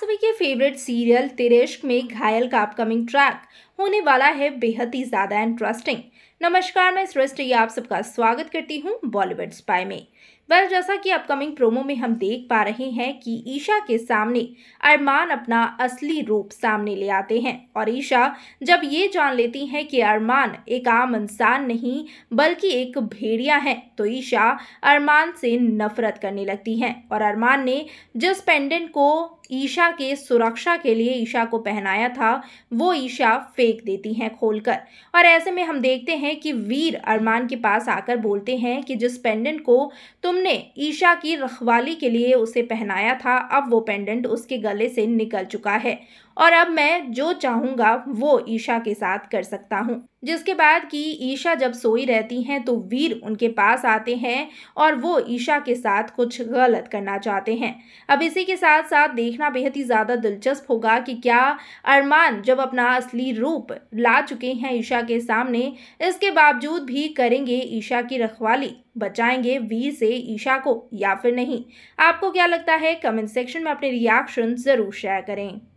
सभी के favourite serial तिरेश्क में घायल का अपकमिंग ट्रैक होने वाला है बेहद ही ज़्यादा इंटरेस्टिंग नमस्कार मैं सृष्टि आप सबका स्वागत करती हूँ बॉलीवुड स्पाई में वेल जैसा कि अपकमिंग प्रोमो में हम देख पा रहे हैं कि ईशा के सामने अरमान अपना असली रूप सामने ले आते हैं और ईशा जब ये जान लेती हैं कि अरमान एक आम इंसान नहीं बल्कि एक भेड़िया है तो ईशा अरमान से नफरत करने लगती हैं और अरमान ने जिस पेंडेंट को ईशा के सुरक्षा के लिए ईशा को पहनाया था वो ईशा फेंक देती हैं खोलकर और ऐसे में हम देखते हैं कि वीर अरमान के पास आकर बोलते हैं कि जिस पेंडेंट को तुमने ईशा की रखवाली के लिए उसे पहनाया था अब वो पेंडेंट उसके गले से निकल चुका है और अब मैं जो चाहूँगा वो ईशा के साथ कर सकता हूँ जिसके बाद कि ईशा जब सोई रहती हैं तो वीर उनके पास आते हैं और वो ईशा के साथ कुछ गलत करना चाहते हैं अब इसी के साथ साथ देखना बेहद ही ज़्यादा दिलचस्प होगा कि क्या अरमान जब अपना असली रूप ला चुके हैं ईशा के सामने इसके बावजूद भी करेंगे ईशा की रखवाली बचाएंगे वीर से ईशा को या फिर नहीं आपको क्या लगता है कमेंट सेक्शन में अपने रिएक्शन ज़रूर शेयर करें